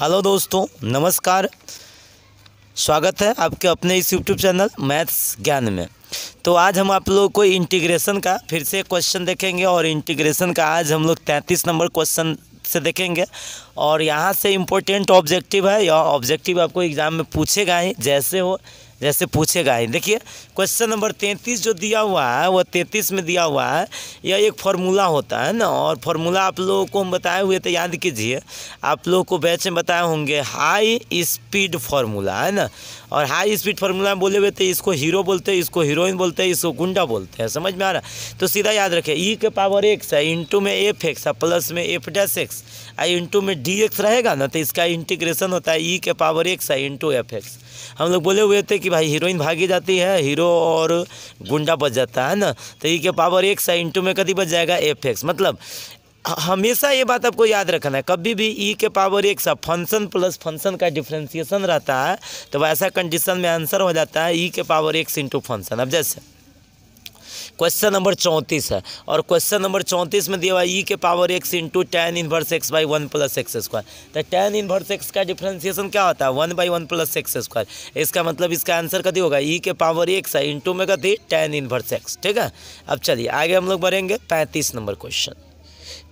hello दोस्तों नमस्कार स्वागत है आपके अपने इस यूट्यूब चैनल मैथ्स ज्ञान में तो आज हम आप लोग को इंटीग्रेशन का फिर से क्वेश्चन देखेंगे और इंटीग्रेशन का आज हम लोग तैंतीस नंबर क्वेश्चन से देखेंगे और यहाँ से इम्पोर्टेंट ऑब्जेक्टिव है यह ऑब्जेक्टिव आपको एग्ज़ाम में पूछेगा ही जैसे हो जैसे पूछेगा ही देखिए क्वेश्चन नंबर तैंतीस जो दिया हुआ है वह तैंतीस में दिया हुआ है यह एक फार्मूला होता है ना और फार्मूला आप लोगों को हम बताए हुए तो याद कीजिए आप लोगों को बैच में बताए होंगे हाई स्पीड फार्मूला है ना और हाई स्पीड फार्मूला में बोले हुए थे इसको हीरो बोलते हैं इसको हीरोइन बोलते हैं इसको गुंडा बोलते हैं समझ में आ रहा तो सीधा याद रखे ई e के पावर एक्स है इंटू में एफ एक्स है प्लस में एफ डैस एक्स आई इंटू में डी एक्स रहेगा ना तो इसका इंटीग्रेशन होता है ई e के पावर एक्स है इंटू एफ एक्स हम लोग बोले हुए थे कि भाई हीरोइन भागी जाती है हीरो और गुंडा बच जाता है ना तो ई के पावर एक सा इंटू में कभी बच जाएगा एफ एक्स मतलब हमेशा ये बात आपको याद रखना है कभी भी ई e के पावर एक सा फंक्शन प्लस फंक्शन का डिफ्रेंसिएशन रहता है तो वैसा कंडीशन में आंसर हो जाता है ई e के पावर एक इंटू फंक्शन अब जैसे क्वेश्चन नंबर चौंतीस है और क्वेश्चन नंबर चौंतीस में दिया हुआ ई e के power x into tan inverse x by one plus x square तो टेन इनवर्स एक्स का डिफ्रेंसिएशन क्या होता है one by one plus x square इसका मतलब इसका आंसर कभी होगा ई e के पावर एक्स है इंटू में कभी टेन इनवर्स एक्स ठीक है अब चलिए आगे हम लोग बढ़ेंगे पैंतीस नंबर क्वेश्चन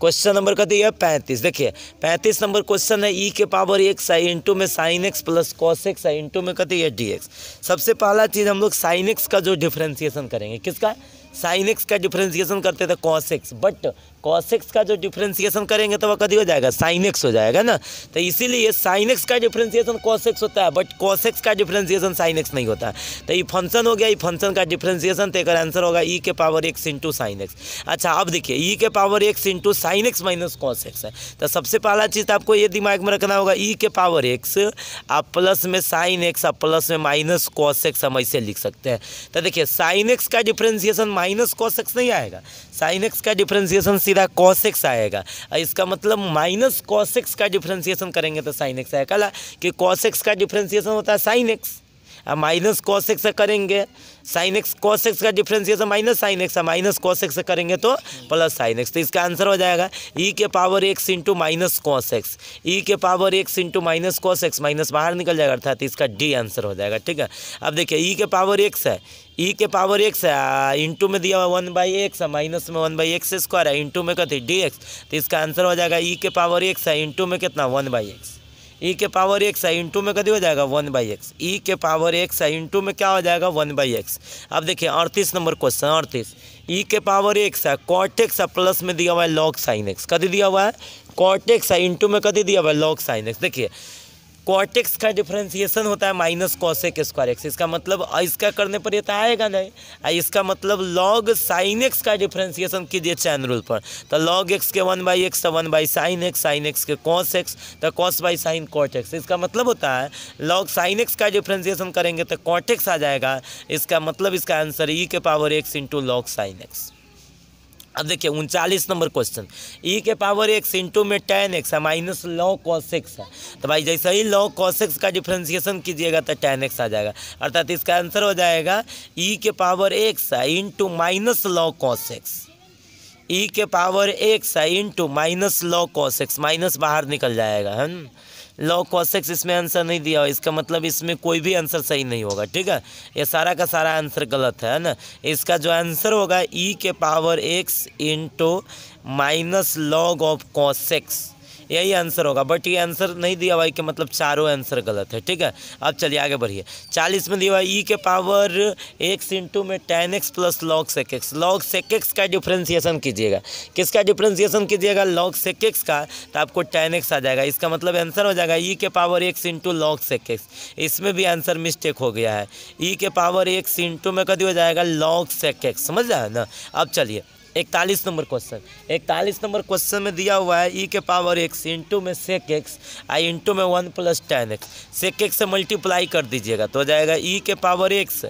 क्वेश्चन नंबर का दिया पैंतीस देखिए पैंतीस नंबर क्वेश्चन है ई e के पावर एक्स आई इंटू में sine x plus cos x आई इंटू में कहते हैं डी एक्स सबसे पहला चीज़ हम लोग साइन एक्स का जो डिफ्रेंसिएशन करेंगे किसका साइन एक्स का डिफ्रेंसिएशन करते थे cos x but cos x का जो डिफ्रेंसिएशन करेंगे तो वह कभी हो जाएगा साइन एक्स हो जाएगा ना तो इसीलिए साइन एक्स का डिफ्रेंसिएशन कॉस एक्स होता है बट कॉस एक्स का डिफ्रेंसिएशन साइन एक्स नहीं होता तो ये फंक्शन हो गया ये फंक्शन का डिफ्रेंसिएशन तो एक आंसर होगा ई e के power x into sine x अच्छा अब देखिए ई e के power x into sine x minus cos x है तो सबसे पहला चीज़ तो आपको ये दिमाग में रखना होगा ई e के पावर एक्स आप प्लस में साइन एक्स आप प्लस में माइनस कॉस एक्स हम ऐसे लिख सकते हैं तो देखिए साइन एक्स का डिफ्रेंसिएशन माइनस कॉस एक्स नहीं आएगा साइन एक्स का डिफ्रेंसिएशन सीधा कॉसिक्स आएगा इसका मतलब माइनस कॉसिक्स का डिफ्रेंसिएशन करेंगे तो साइन एक्स आएगा कला कि कॉसिक्स का डिफ्रेंसिएशन होता है साइन एक्स अब माइनस कॉस एक्स करेंगे साइन एक्स कॉस एक्स का डिफ्रेंसिएशन माइनस साइन एक्स है माइनस कॉस एक्स करेंगे तो प्लस साइन एक्स तो इसका आंसर हो जाएगा ई e के power x into minus cos x e के power x into minus cos x minus बाहर निकल जाएगा अर्थात इसका डी आंसर हो जाएगा ठीक है अब देखिए ई e के पावर एक्स है ई e के पावर एक्स है इंटू में दिया हुआ वन बाई एक्स है माइनस में वन बाई एक्स स्क्वायर है इंटू में कथी डी एक्स तो इसका आंसर हो जाएगा ई e के पावर एक्स है इंटू में कितना वन बाई एक्स ई के पावर एक्स है इंटू में कभी हो जाएगा वन बाई एक्स ई के पावर एक्स है इंटू में क्या हो जाएगा वन बाई एक्स अब देखिए अड़तीस नंबर क्वेश्चन अड़तीस ई e के पावर एक्स है कॉट एक्स है प्लस में दिया हुआ है लॉग साइन एक्स कभी दिया हुआ है कॉट एक्स है इंटू में कभी दिया हुआ है लॉग साइन एक्स देखिए कॉटेक्स का डिफ्रेंसिएशन होता है माइनस कॉसेक स्क्वायर एक्स इसका मतलब इसका करने पर ये तो आएगा नहीं इसका मतलब लॉग साइन एक्स का डिफ्रेंसिएशन कीजिए चैन रूल पर तो लॉग एक्स के वन बाई एक्स तो one by sine x sine x के कॉस एक्स तो cos by sine cot x इसका मतलब होता है लॉग साइन एक्स का डिफ्रेंसिएशन करेंगे तो कॉटेक्स आ जाएगा इसका मतलब इसका आंसर ई e के power x into log sine x अब देखिए उनचालीस नंबर क्वेश्चन ई e के पावर एक्स इंटू में टेन एक्स है माइनस लॉ कॉस एक्स है तो भाई जैसे ही लॉ कॉस एक्स का डिफ्रेंसिएशन कीजिएगा तो टेन एक्स आ जाएगा अर्थात इसका आंसर हो जाएगा ई e के पावर एक्स है into minus log cos x e के पावर एक्स है into minus log cos x minus बाहर निकल जाएगा है लॉ कॉसेक्स इसमें आंसर नहीं दिया हो इसका मतलब इसमें कोई भी आंसर सही नहीं होगा ठीक है ये सारा का सारा आंसर गलत है ना इसका जो आंसर होगा ई e के power x into minus log of cos x यही आंसर होगा बट ये आंसर नहीं दिया हुआ कि मतलब चारों आंसर गलत है ठीक है अब चलिए आगे बढ़िए चालीस में दिया हुआ ई e के पावर एक्स इंटू में tan x plus log sec x log sec x का डिफ्रेंसिएशन कीजिएगा किसका डिफ्रेंसिएशन कीजिएगा लॉग सेक एक्स का तो आपको टेन एक्स आ जाएगा इसका मतलब आंसर हो जाएगा ई e के power x into log sec x इसमें भी आंसर मिस्टेक हो गया है ई e के पावर एक्स इंटू में कभी हो जाएगा लॉग सेक एक्स समझ रहे हैं ना अब चलिए इकतालीस नंबर क्वेश्चन इकतालीस नंबर क्वेश्चन में दिया हुआ है ई e के पावर एक्स इंटू में सेक एक्स आई इंटू में one plus tan x sec x से मल्टीप्लाई कर दीजिएगा तो हो जाएगा ई e के पावर एक्स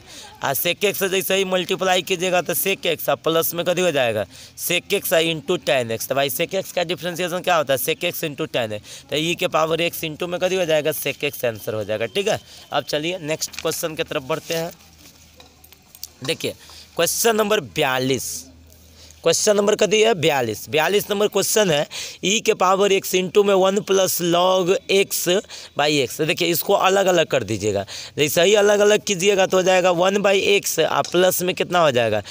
आ सेक एक्स से जैसे ही मल्टीप्लाई कीजिएगा तो सेक एक्स आ प्लस में कभी हो जाएगा सेक एक्स आई इंटू टेन एक्स तो भाई सेक एक्स का डिफ्रेंसिएशन क्या होता है sec x into tan x तो ई e के पावर एक्स इंटू में कभी हो जाएगा सेक एक्स आंसर हो जाएगा ठीक है अब चलिए नेक्स्ट क्वेश्चन की तरफ बढ़ते हैं देखिए क्वेश्चन नंबर बयालीस क्वेश्चन नंबर का दिया है बयालीस बयालीस नंबर क्वेश्चन है ई e के पावर एक्स इंटू में one plus log x by x देखिए इसको अलग अलग कर दीजिएगा जैसे ही अलग अलग कीजिएगा तो हो जाएगा वन बाई एक्स आप प्लस में कितना हो जाएगा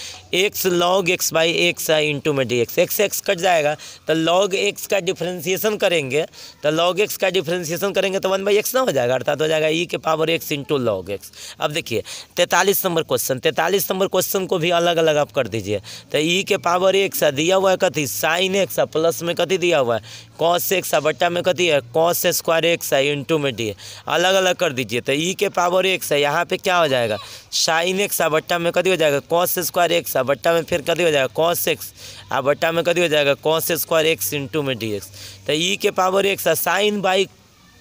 x log x by x है इंटू में d x x x cut जाएगा तो लॉग एक्स का डिफ्रेंसिएशन करेंगे तो लॉग एक्स का डिफ्रेंसिएशन करेंगे तो वन बाई एक्स ना हो जाएगा अर्थात हो जाएगा ई e के power x into log x अब देखिए तैंतालीस नंबर क्वेश्चन तैंतालीस नंबर क्वेश्चन को भी अलग अलग आप कर दीजिए तो ई e के पावर बराबर एक सा दिया हुआ है कथी साइन एक सा प्लस में कथी दिया हुआ है कॉस एक सा बट्टा में कथी है कॉस स्क्वायर एक सा इंटू में डी अलग अलग कर दीजिए तो ई के पावर एक सा यहाँ पे क्या हो जाएगा साइन एक सा बट्टा में कथी हो जाएगा कॉस स्क्वायर एक सा बट्टा में फिर कथी हो जाएगा कॉस एक्स आ बट्टा में कथी हो जाएगा कॉस स्क्वायर एक्स इंटू में डी एक्स तो ई के पावर एक सा sine by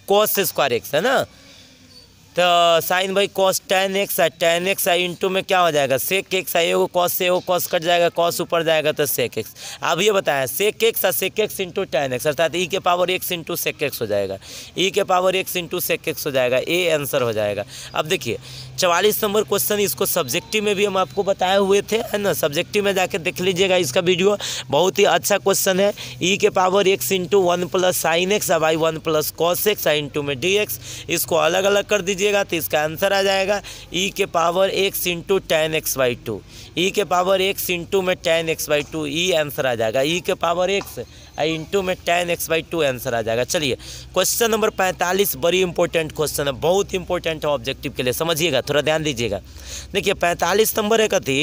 cos square x है ना तो साइन भाई कॉस टेन एक्स है टेन एक्स आई इंटू में क्या हो जाएगा सेक एक्स आई एगो कॉस से एगो कॉस कट जाएगा कॉस ऊपर जाएगा तो सेक एक्स अब ये बताएं सेक एक्स है sec x into tan x अर्थात ई e के power x into sec x हो जाएगा ई e के power x into sec x हो जाएगा ए आंसर हो जाएगा अब देखिए चवालीस नंबर क्वेश्चन इसको सब्जेक्टिव में भी हम आपको बताए हुए थे है ना सब्जेक्टिव में जाके देख लीजिएगा इसका वीडियो बहुत ही अच्छा क्वेश्चन है ई e के power x into one plus sine x है आई वन प्लस कॉस एक्स आई इंटू में डी एक्स इसको अलग अलग कर दीजिए दीजिएगा तो इसका आंसर आ जाएगा e के power x into tan x by two e के पावर एक्स इंटू में tan x by two e answer आ जाएगा e के पावर एक्स आई इंटू में tan x by two answer आ जाएगा चलिए क्वेश्चन नंबर पैंतालीस बड़ी इंपॉर्टेंट क्वेश्चन है बहुत इंपॉर्टेंट है ऑब्जेक्टिव के लिए समझिएगा थोड़ा ध्यान दीजिएगा देखिए पैंतालीस नंबर है कथी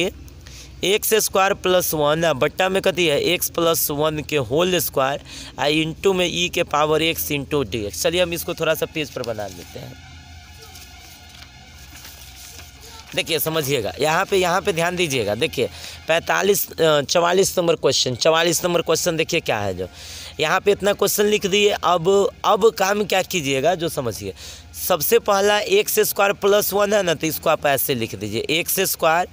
एक्स स्क्वायर प्लस वन बट्टा में कथी है एक्स प्लस वन के होल स्क्वायर आई इंटू में ई e के power x into d x चलिए हम इसको थोड़ा सा पेज पर बना लेते हैं देखिए समझिएगा यहाँ पे यहाँ पे ध्यान दीजिएगा देखिए पैंतालीस चवालीस नंबर क्वेश्चन चवालीस नंबर क्वेश्चन देखिए क्या है जो यहाँ पे इतना क्वेश्चन लिख दिए अब अब काम क्या कीजिएगा जो समझिए सबसे पहला एक से स्क्वायर प्लस वन है ना तो इसको आप ऐसे लिख दीजिए एक से स्क्वायर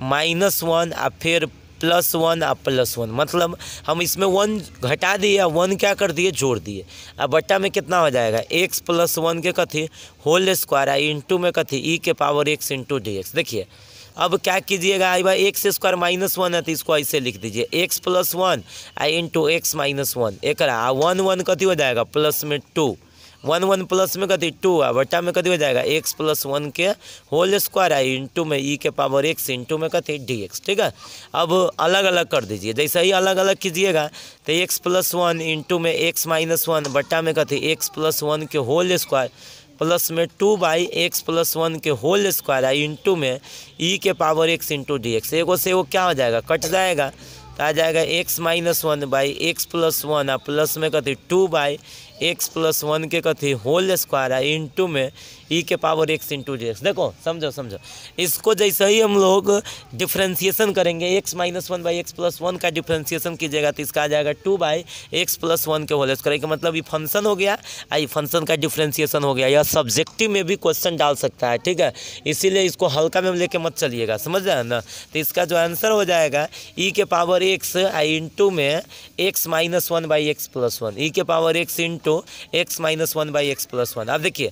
माइनस वन और फिर प्लस वन आ प्लस वन मतलब हम इसमें वन घटा दिए या वन क्या कर दिए जोड़ दिए अब बट्टा में कितना हो जाएगा एक्स प्लस वन के कथी होल स्क्वायर आई इंटू में कथी ई e के power x into d x देखिए अब क्या कीजिएगा आई भाई एक्स स्क्वायर माइनस वन है तो इसको ऐसे लिख दीजिए एक्स प्लस वन आई इंटू एक्स माइनस वन एक वन वन कथी हो जाएगा प्लस में टू वन वन प्लस में कति टू है वटा में कति हो जाएगा एक्स प्लस वन के होल स्क्वायर है इंटू में ई e के पावर एक्स इंटू में कथी डी एक्स ठीक है अब अलग अलग कर दीजिए जैसे ही अलग अलग कीजिएगा तो एक्स प्लस वन इंटू में एक्स माइनस वन वटा में कथी एक्स प्लस वन के होल स्क्वायर प्लस में two by x plus one के होल स्क्वायर है इंटू में ई e के power x into d x एगो से वो क्या हो जाएगा कट जाएगा तो आ जाएगा x minus one by x plus one आ प्लस में कथी two by x plus one के कथी होल स्क्वायर है इंटू में ई e के power x into d x देखो समझो समझो इसको जैसे ही हम लोग डिफ्रेंसिएशन करेंगे x minus one by x plus one का डिफ्रेंसिएशन कीजिएगा तो इसका आ जाएगा two by x plus one के होल स्क्वायर का मतलब ये फंक्शन हो गया आ फंक्शन का डिफ्रेंसिएशन हो गया यह सब्जेक्टिव में भी क्वेश्चन डाल सकता है ठीक है इसीलिए इसको हल्का में लेके मत चलिएगा समझ रहे हैं ना तो इसका जो आंसर हो जाएगा ई e के पावर एक्स आई इंटू में x minus one by x plus one e के power x into two x minus one by x plus one अब देखिए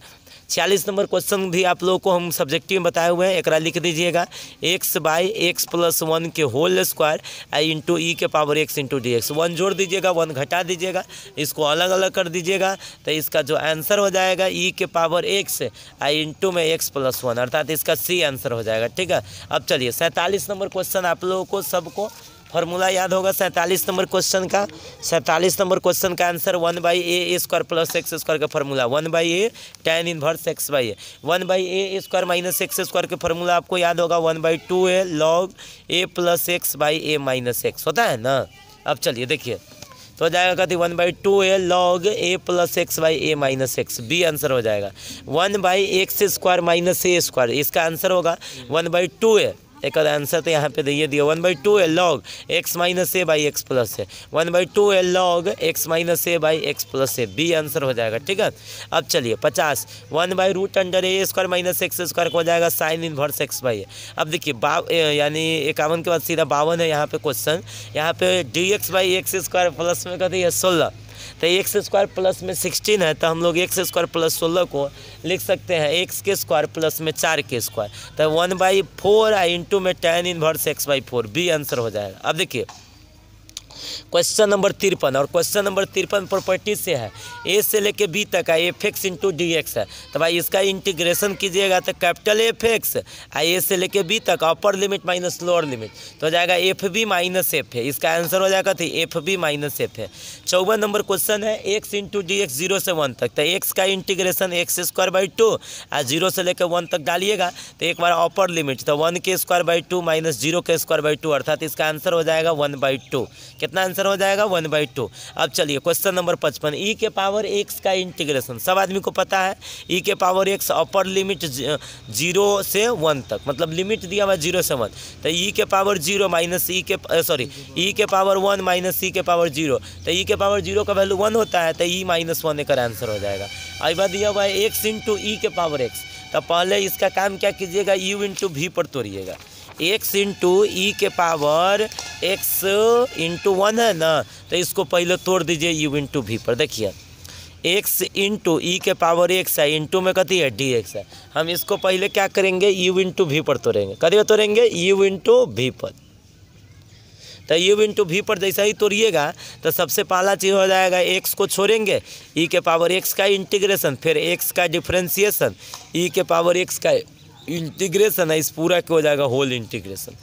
छियालीस नंबर क्वेश्चन भी आप लोगों को हम सब्जेक्टिव में बताए हुए हैं एक लिख दीजिएगा x by x plus one के होल स्क्वायर आई इंटू ई के power x into d x one जोड़ दीजिएगा वन घटा दीजिएगा इसको अलग अलग कर दीजिएगा तो इसका जो आंसर हो जाएगा ई e के पावर एक्स आई इंटू में एक्स प्लस वन अर्थात इसका सी आंसर हो जाएगा ठीक है अब चलिए सैंतालीस नंबर क्वेश्चन आप लोगों को सबको फॉर्मूला याद होगा सैंतालीस नंबर क्वेश्चन का सैंतालीस नंबर क्वेश्चन का answer one by a square plus x square का formula one by a tan inverse x by a one by a square minus x square का फॉर्मूला आपको याद होगा one by two a log a plus x by a minus x होता है ना अब चलिए देखिए तो हो जाएगा कहते one by two a log a plus x by a minus x b answer हो जाएगा one by x square minus a square इसका आंसर होगा वन बाई टू ए एक आंसर तो यहाँ पे दिए दिया one by two a log x minus a by x plus a one by two a log x minus a by x plus a b answer हो जाएगा ठीक है अब चलिए पचास one by root under a square minus x square हो जाएगा sine inverse x by a अब देखिए बा यानी इक्यावन के बाद सीधा बावन है यहाँ पे क्वेश्चन यहाँ पे d x by x square plus में कह दिए सोलह तो एक्स स्क्वायर प्लस में सिक्सटीन है तो हम लोग एक्स स्क्वायर प्लस सोलह को लिख सकते हैं एक्स के स्क्वायर प्लस में चार के स्क्वायर तो वन बाई फोर इंटू में tan inverse x by four b answer हो जाएगा अब देखिए क्वेश्चन नंबर तिरपन और क्वेश्चन नंबर तिरपन प्रॉपर्टी से है ए से लेके बी तक है f x into d x है तो भाई इसका इंटीग्रेशन कीजिएगा तो कैपिटल एफ एक्स आई ए से लेके बी तक upper limit minus lower limit तो हो जाएगा एफ बी माइनस एफ है इसका आंसर हो जाएगा तो एफ बी माइनस एफ है चौवन नंबर क्वेश्चन है x into d x zero से वन तक तो एक्स का integration x square by two और जीरो से लेकर वन तक डालिएगा तो एक बार अपर लिमिट तो वन के square by two minus zero के स्क्वायर बाई टू अर्थात इसका आंसर हो जाएगा वन बाई टू कितना आंसर हो जाएगा वन बाई टू अब चलिए क्वेश्चन नंबर पचपन ई e के पावर एक्स का इंटीग्रेशन सब आदमी को पता है ई e के power x upper limit zero से वन तक मतलब लिमिट दिया हुआ जीरो से वन तो ई e के पावर जीरो माइनस ई के सॉरी ई के पावर वन माइनस ई के पावर जीरो तो ई के पावर जीरो का वैल्यू वन होता है तो ई माइनस वन एक आंसर हो जाएगा अब दिया हुआ है एक्स इंटू ई के पावर एक्स तो पहले इसका काम क्या कीजिएगा यू इंटू भी पर तोड़िएगा एक्स इंटू ई के पावर एक्स इंटू वन है ना तो इसको पहले तोड़ दीजिए यू इंटू भी पर देखिए एक्स इंटू ई के पावर एक्स है इंटू में कहती है डी एक्स है हम इसको पहले क्या करेंगे यू इंटू भी पर तोड़ेंगे कदम तोड़ेंगे यू इंटू भी पर तो यू इंटू भी पर जैसा ही तोड़िएगा तो सबसे पहला चीज़ हो जाएगा एक्स को छोड़ेंगे ई e के पावर एक्स का इंटीग्रेशन फिर एक्स का डिफ्रेंसिएशन ई e के पावर एक्स का इंटीग्रेशन है इस पूरा के हो जाएगा होल इंटीग्रेशन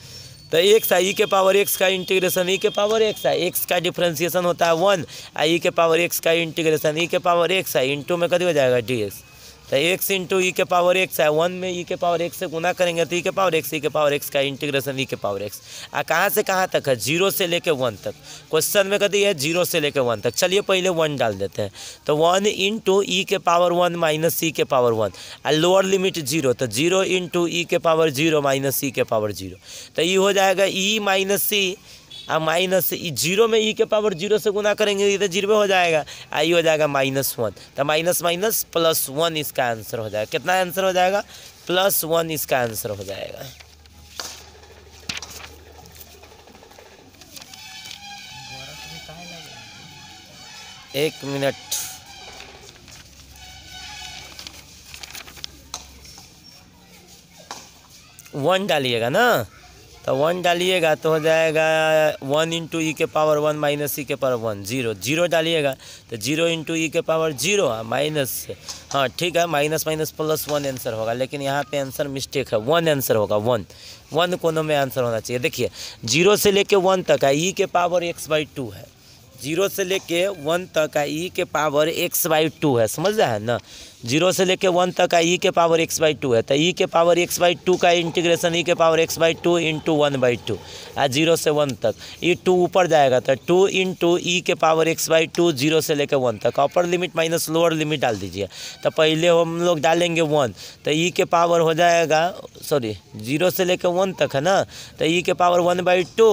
तो एक सा ई के पावर एक्स का इंटीग्रेशन ई e के पावर एक्स है एक्स का डिफ्रेंसिएशन होता है वन आई e के पावर एक्स का इंटीग्रेशन ई e के पावर एक्स है इंटू में कभी हो जाएगा डी एक्स तो एक्स इंटू ई के पावर एक्स है वन में ई e के पावर एक्स से गुना करेंगे तो ई e के पावर एक्स ई के पावर एक्स का इंटीग्रेशन ई e के पावर एक्स आ कहाँ से कहाँ तक है जीरो से लेके वन तक क्वेश्चन में कहते हैं जीरो से लेके वन तक चलिए पहले वन डाल देते हैं तो वन इंटू ई के पावर वन माइनस सी के पावर वन आ लोअर लिमिट जीरो तो जीरो इंटू ई के पावर जीरो माइनस सी के पावर जीरो तो ई हो जाएगा ई माइनस सी और माइनस जीरो में ई के पावर जीरो से गुना करेंगे ये तो जीरो हो जाएगा आई हो जाएगा माइनस वन तो माइनस माइनस प्लस वन इसका आंसर हो जाएगा कितना आंसर हो जाएगा प्लस वन इसका आंसर हो जाएगा एक मिनट वन डालिएगा ना तो वन डालिएगा तो हो जाएगा वन इंटू ई के पावर वन माइनस ई के पावर वन जीरो जीरो डालिएगा तो जीरो इंटू ई के पावर जीरो माइनस हाँ ठीक है minus minus plus one answer होगा लेकिन यहाँ पे आंसर मिस्टेक है वन आंसर होगा वन वन कोनों में आंसर होना चाहिए देखिए जीरो से लेके वन तक है ई e के पावर एक्स बाई टू है जीरो से लेके वन तक का ई के पावर एक्स बाई टू है समझ रहा है ना जीरो से लेके वन तक का ई के पावर एक्स बाई टू है तो ई के पावर एक्स बाई टू का इंटीग्रेशन ई के power x by two into one by two आ जीरो से वन तक ई टू ऊपर जाएगा तो टू इंटू ई के power x by two zero से लेके वन तक upper limit minus lower limit डाल दीजिए तो पहले हम लोग डालेंगे वन तो ई के पावर हो जाएगा सॉरी जीरो से लेकर वन तक है ना तो ई के power one by two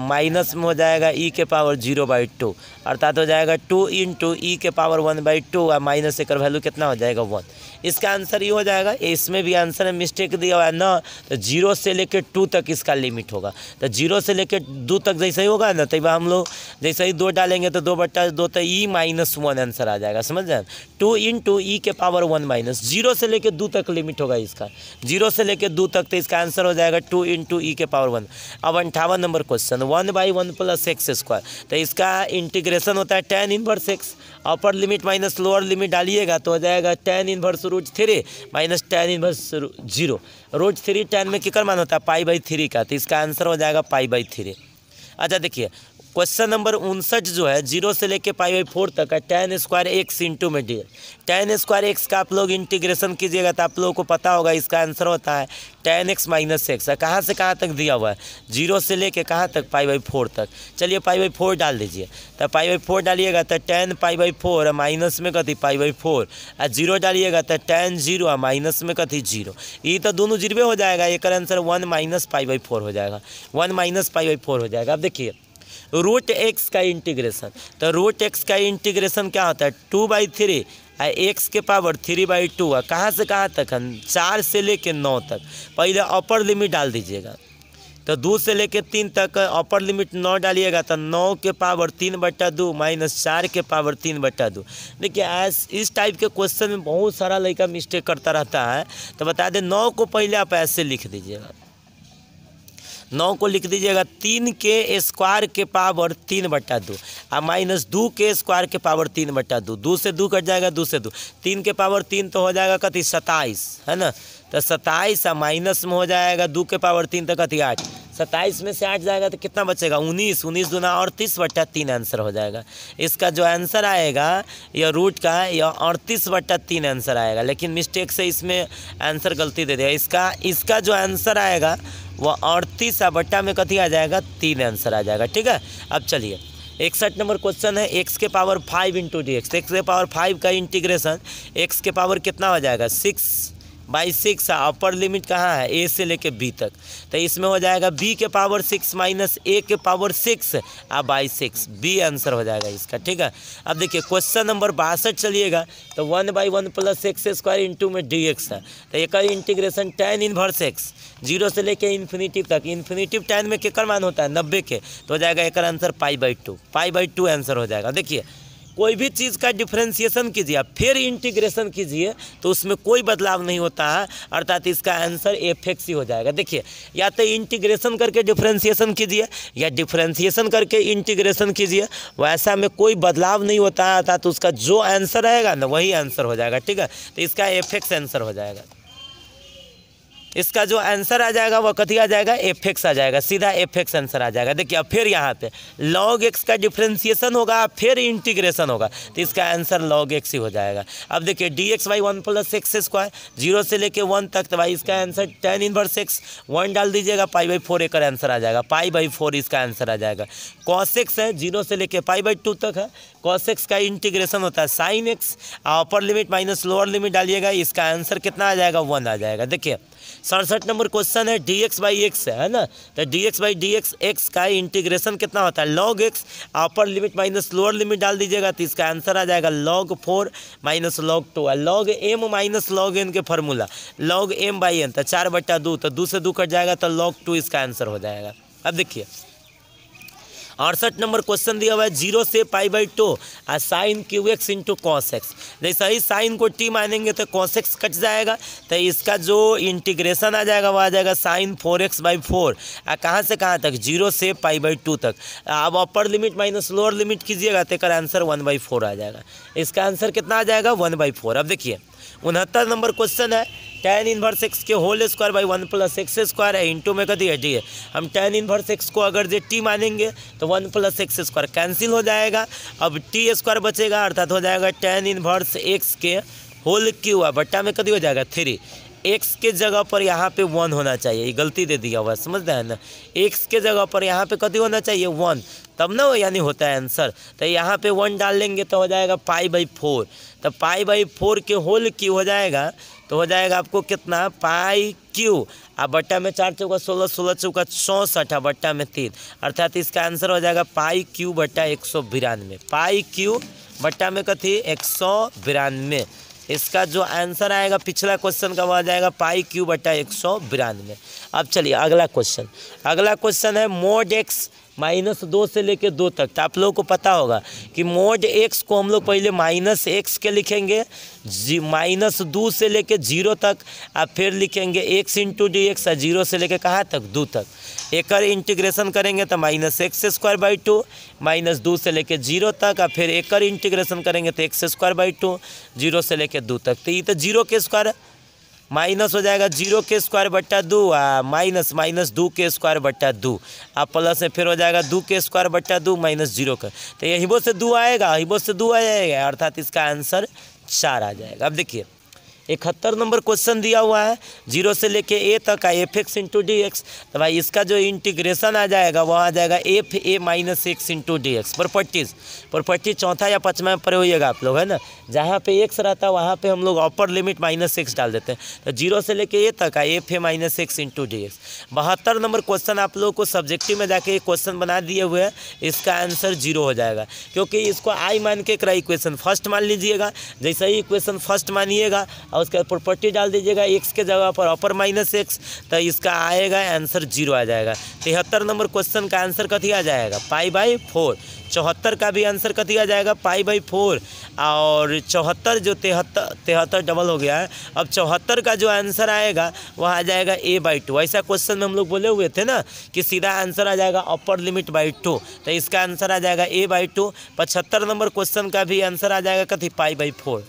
minus में हो जाएगा ई e के पावर जीरो बाई टू अर्थात हो जाएगा टू इन टू ई के पावर वन बाई टू और माइनस एक वैल्यू कितना हो जाएगा वन इसका आंसर ये हो जाएगा इसमें भी आंसर है मिस्टेक दिया हुआ है ना तो जीरो से लेकर टू तक इसका लिमिट होगा तो जीरो से लेकर दो तक जैसे ही होगा ना तब हम लोग जैसे ही दो डालेंगे तो दो बट्टा दो तो ई माइनस वन आंसर आ जाएगा समझ जाए टू इन टू ई के पावर वन माइनस जीरो से लेकर दो तक लिमिट होगा इसका जीरो से लेकर दो तक तो इसका आंसर हो जाएगा टू इन टू ई के पावर वन अब अंठावन number question one by one plus x square तो इसका इंटीग्रेशन होता है tan inverse x upper limit minus lower limit डालिएगा तो हो जाएगा tan inverse root three minus tan inverse zero root three tan में किकर मान होता है पाई बाई थ्री का तो इसका आंसर हो जाएगा पाई बाई थ्री अच्छा देखिए क्वेश्चन नंबर उनसठ जो है जीरो से लेके पाई बाई फोर तक है टेन स्क्वायर एक्स इंटू में डी टेन स्क्वायर एक्स का आप लोग इंटीग्रेशन कीजिएगा तो आप लोगों को पता होगा इसका आंसर होता है टेन एक्स माइनस एक्स है कहाँ से कहाँ तक दिया हुआ है जीरो से लेके कहाँ तक पाई बाई फोर तक चलिए पाई बाई फोर डाल दीजिए तो पाई बाई फोर डालिएगा तो tan pi by four minus में कथी पाई बाई फोर और जीरो डालिएगा तो टेन जीरो माइनस में कथी जीरो ये तो दोनों जीरो हो जाएगा एक answer one minus pi by four हो जाएगा one minus pi by four हो जाएगा अब देखिए रूट एक्स का इंटीग्रेशन तो रूट एक्स का इंटीग्रेशन क्या होता है टू बाई थ्री एक्स के पावर थ्री बाई टू है कहाँ से कहाँ तक है चार से लेकर नौ तक पहले अपर लिमिट डाल दीजिएगा तो दो से लेकर तीन तक अपर लिमिट नौ डालिएगा तो नौ के पावर तीन बट्टा दो माइनस चार के पावर तीन बट्टा दो देखिए ऐस इस टाइप के क्वेश्चन में बहुत सारा लड़का मिस्टेक करता रहता है तो बता दें नौ को पहले आप ऐसे लिख दीजिएगा नौ को लिख दीजिएगा तीन के स्क्वायर के पावर तीन बट्टा दो और माइनस दो के स्क्वायर के पावर तीन बट्टा दो दो से दो कट जाएगा दो से दो तीन के पावर तीन तो हो जाएगा कति सत्ताईस है ना तो सत्ताईस और माइनस में हो जाएगा दो के पावर तीन तो कति आठ सत्ताईस में से आठ जाएगा तो कितना बचेगा उन्नीस उन्नीस दुना अड़तीस बट्टा तीन आंसर हो जाएगा इसका जो आंसर आएगा यह रूट का यह अड़तीस बट्टा तीन आंसर आएगा लेकिन मिस्टेक से इसमें आंसर गलती दे दिया इसका इसका जो आंसर आएगा वह अड़तीस बट्टा में कथी आ जाएगा तीन आंसर आ जाएगा ठीक है अब चलिए इकसठ नंबर क्वेश्चन है एक्स के power five into d x x के पावर फाइव का इंटीग्रेशन एक्स के पावर कितना हो जाएगा six by six upper limit कहाँ है ए से लेके बी तक तो इसमें हो जाएगा बी के पावर सिक्स माइनस ए के पावर सिक्स और बाई सिक्स बी आंसर हो जाएगा इसका ठीक है अब देखिए क्वेश्चन नंबर बासठ चलिएगा तो one by one plus x square into में डी एक्स है तो एक integration tan inverse x zero से लेके इन्फिनिटिव तक इन्फिनिटिव टेन में केकर मान होता है नब्बे के तो हो जाएगा एक answer pi by two pi by two answer हो जाएगा देखिए कोई भी चीज़ का डिफ्रेंसिएशन कीजिए फिर इंटीग्रेशन कीजिए तो उसमें कोई बदलाव नहीं होता है अर्थात इसका आंसर एफ एक्स ही हो जाएगा देखिए या तो इंटीग्रेशन करके डिफ्रेंसिएशन कीजिए या डिफ्रेंसीसन करके इंटीग्रेशन कीजिए वैसा में कोई बदलाव नहीं होता है अर्थात उसका जो आंसर आएगा ना वही आंसर हो जाएगा ठीक है तो इसका एफ एक्स आंसर हो जाएगा इसका जो आंसर आ जाएगा वो कथी आ जाएगा एफ एक्स आ जाएगा सीधा एफ एक्स आंसर आ जाएगा देखिए अब फिर यहाँ पे लॉग एक्स का डिफ्रेंसिएशन होगा फिर इंटीग्रेशन होगा तो इसका आंसर लॉग एक्स ही हो जाएगा अब देखिए d x by one plus x square zero से लेके वन तक तो भाई इसका answer tan inverse x one डाल दीजिएगा पाई बाई फोर एक आंसर आ जाएगा पाई बाई फोर इसका आंसर आ जाएगा कॉस एक्स है जीरो से लेके पाई बाई टू तक है कॉस एक्स का इंटीग्रेशन होता है sine x upper limit minus lower limit डालिएगा इसका आंसर कितना आ जाएगा वन आ जाएगा देखिए सड़सठ नंबर क्वेश्चन है डी एक्स बाई एक्स है ना तो d x by d x x का इंटीग्रेशन कितना होता है log x upper limit minus lower limit डाल दीजिएगा तो इसका आंसर आ जाएगा log four minus log two log m minus log n के formula log m by n तो चार बट्टा दो तो दो से दो कट जाएगा तो लॉग टू इसका आंसर हो जाएगा अब देखिए अड़सठ नंबर क्वेश्चन दिया हुआ है जीरो से पाई बाई टू और sine cube x into cos x जैसे ही साइन को टी मानेंगे तो कॉस एक्स कट जाएगा तो इसका जो इंटीग्रेशन आ जाएगा वो आ जाएगा sine four x by four कहाँ से कहाँ तक जीरो से पाई बाई टू तक अब upper limit minus lower limit कीजिएगा तो एक आंसर वन बाई फोर आ जाएगा इसका आंसर कितना आ जाएगा वन बाई फोर अब देखिए उनहत्तर नंबर क्वेश्चन है टेन इनवर्स एक्स के whole square by one plus x square है इंटू में कभी डी है हम टेन इनवर्स एक्स को अगर जो टी मानेंगे तो one plus x square cancel हो जाएगा अब टी स्क्वायर बचेगा अर्थात हो जाएगा टेन इनवर्स एक्स के होल क्यू है बट्टा में कभी हो जाएगा थ्री एक्स के जगह पर यहाँ पे वन होना चाहिए ये गलती दे दिया हुआ समझ रहे हैं ना एक्स के जगह पर यहाँ पे कति होना चाहिए वन तब ना यानी होता है आंसर तो यहाँ पे वन डाल लेंगे तो हो जाएगा पाई बाई फोर तो पाई बाई फोर के होल की हो जाएगा तो हो जाएगा आपको कितना पाई क्यू अब बट्टा में चार चौका सोलह सोलह चौका चौंसठ है बट्टा में तीन अर्थात इसका आंसर हो जाएगा पाई क्यू बट्टा एक सौ बिरानवे पाई क्यू बट्टा में कथी एक सौ बिरानवे इसका जो आंसर आएगा पिछला क्वेश्चन का वो आ जाएगा पाई क्यू बट्टा एक सौ बिरानवे अब चलिए अगला क्वेश्चन अगला क्वेश्चन है मोड एक्स माइनस दो से लेकर दो तक तो आप लोगों को पता होगा कि मोड एक्स को हम लोग पहले माइनस एक्स के लिखेंगे जी माइनस दो से लेकर जीरो तक आप फिर लिखेंगे x into d x zero से लेकर कहाँ तक दो तक एक इंटीग्रेशन करेंगे तो minus x square by two minus दो से लेकर जीरो तक और फिर एक इंटीग्रेशन करेंगे तो x square by two zero से लेकर दो तक तो ये तो जीरो के स्क्वायर माइनस हो जाएगा जीरो के स्क्वायर बट्टा दो आ माइनस माइनस दो के स्क्वायर बट्टा दो आप प्लस में फिर हो जाएगा दो के स्क्वायर बट्टा दो माइनस जीरो का तो हिबो से दो आएगा हिबो से दो आ जाएगा अर्थात इसका आंसर चार आ जाएगा अब देखिए इकहत्तर नंबर क्वेश्चन दिया हुआ है जीरो से लेके ए तक का f x into d x तो भाई इसका जो इंटीग्रेशन आ जाएगा वह आ जाएगा f a minus x into d x properties property चौथा या पाँचवा में होगा आप लोग है ना जहाँ पे एक्स रहता है वहाँ पे हम लोग अपर लिमिट माइनस एक्स डाल देते हैं तो जीरो से लेके ए तक का f a minus x into d x बहत्तर नंबर क्वेश्चन आप लोगों को सब्जेक्टिव में जाके क्वेश्चन बना दिए हुए हैं इसका आंसर जीरो हो जाएगा क्योंकि इसको आई मान के करा इक्वेशन फर्स्ट मान लीजिएगा जैसे ही इक्वेशन फर्स्ट मानिएगा और उसके बाद प्रॉपर्टी डाल दीजिएगा एक्स के जगह पर अपर माइनस एक्स तो इसका आएगा आंसर जीरो आ जाएगा तिहत्तर नंबर क्वेश्चन का आंसर कथी आ जाएगा पाई बाई फोर चौहत्तर का भी आंसर कथी आ जाएगा पाई बाई फोर और चौहत्तर जो तिहत्तर तिहत्तर डबल हो गया है अब चौहत्तर का जो आंसर आएगा वह आ जाएगा ए बाई टू ऐसा क्वेश्चन में हम लोग बोले हुए थे ना कि सीधा आंसर आ जाएगा अपर लिमिट बाई टू तो इसका आंसर आ जाएगा ए बाई टू पचहत्तर नंबर क्वेश्चन का भी आंसर आ जाएगा कथी पाई बाई फोर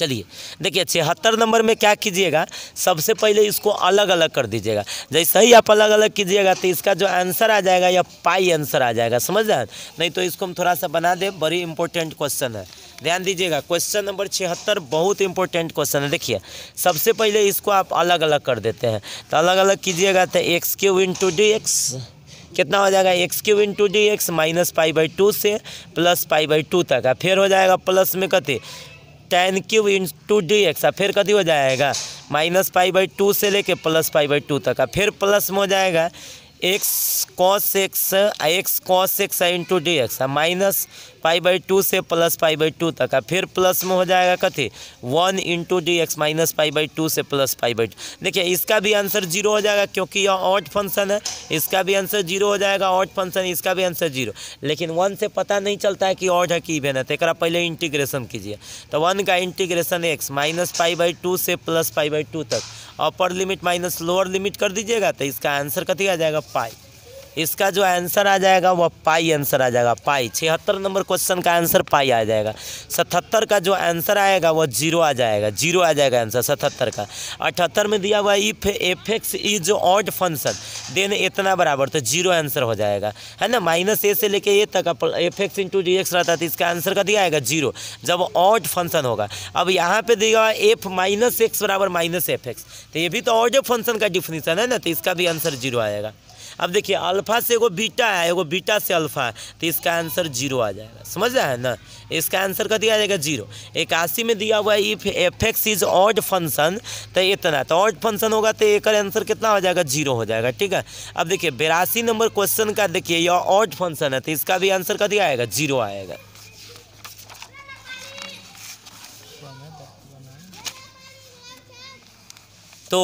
चलिए देखिए छिहत्तर नंबर में क्या कीजिएगा सबसे पहले इसको अलग अलग कर दीजिएगा जैसे ही आप अलग अलग कीजिएगा तो इसका जो आंसर आ जाएगा या पाई आंसर आ जाएगा समझ रहे नहीं तो इसको हम थोड़ा सा बना दें बड़ी इंपॉर्टेंट क्वेश्चन है ध्यान दीजिएगा क्वेश्चन नंबर छिहत्तर बहुत इंपॉर्टेंट क्वेश्चन है देखिए सबसे पहले इसको आप अलग अलग कर देते हैं तो अलग अलग कीजिएगा तो x cube into d x कितना हो जाएगा x cube into d x minus pi by two से प्लस पाई बाई टू तक है फिर हो जाएगा प्लस में कते ten cube into d x फिर कभी हो जाएगा माइनस पाई बाई टू से लेके प्लस पाई बाई टू तक फिर प्लस में हो जाएगा x cos x x cos x है into d x minus pi by two से प्लस पाई बाई टू तक है हाँ, फिर प्लस में हो जाएगा कथी one into d x minus pi by two से प्लस पाई बाई टू देखिए इसका भी आंसर जीरो हो जाएगा क्योंकि यह ऑट फंक्शन है इसका भी आंसर जीरो हो जाएगा ऑट फंक्शन इसका भी आंसर जीरो लेकिन वन से पता नहीं चलता है कि ऑट है कि इवेन है तो एक पहले इंटीग्रेशन कीजिए तो वन का integration x minus pi by two से प्लस पाई बाई टू तक upper limit minus lower limit कर दीजिएगा तो इसका आंसर कथी आ जाएगा पाई इसका जो आंसर आ जाएगा वह पाई आंसर आ जाएगा पाई छिहत्तर नंबर क्वेश्चन का आंसर पाई आ जाएगा सतहत्तर का जो आंसर आएगा वह जीरो आ जाएगा जीरो आ जाएगा आंसर सतहत्तर का अठहत्तर में दिया हुआ if f x is odd function then इतना बराबर तो जीरो आंसर हो जाएगा है ना माइनस ए से लेके ए तक f x into d x रहता है तो इसका आंसर का दिया आएगा जीरो जब ऑड फंक्शन होगा अब यहाँ पर दिया हुआ एफ माइनस एक्स बराबर माइनस एफ एक्स तो ये भी तो ऑड फंक्शन का डिफिनीसन है ना तो इसका भी आंसर जीरो आएगा अब देखिए अल्फ़ा से एगो बीटा है एगो बीटा से अल्फ़ा है तो इसका आंसर जीरो आ जाएगा समझ रहे हैं ना इसका आंसर का दिया जाएगा जीरो इक्यासी में दिया हुआ है if f x is odd function तो इतना तो ऑड फंक्शन होगा तो एक आंसर कितना हो जाएगा जीरो हो जाएगा ठीक है अब देखिए बेरासी नंबर क्वेश्चन का देखिए यह ऑड फंक्शन है तो इसका भी आंसर का दिया आएगा जीरो आएगा तो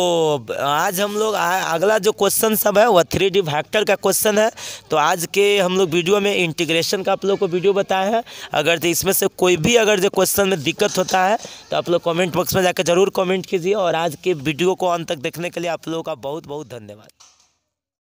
आज हम लोग अगला जो क्वेश्चन सब है वह थ्री डी फैक्टर का क्वेश्चन है तो आज के हम लोग वीडियो में इंटीग्रेशन का आप लोग को वीडियो बताया है अगर जो तो इसमें से कोई भी अगर जो क्वेश्चन में दिक्कत होता है तो आप लोग कमेंट बॉक्स में जाकर ज़रूर कमेंट कीजिए और आज के वीडियो को अंत तक देखने के लिए आप लोगों का बहुत बहुत धन्यवाद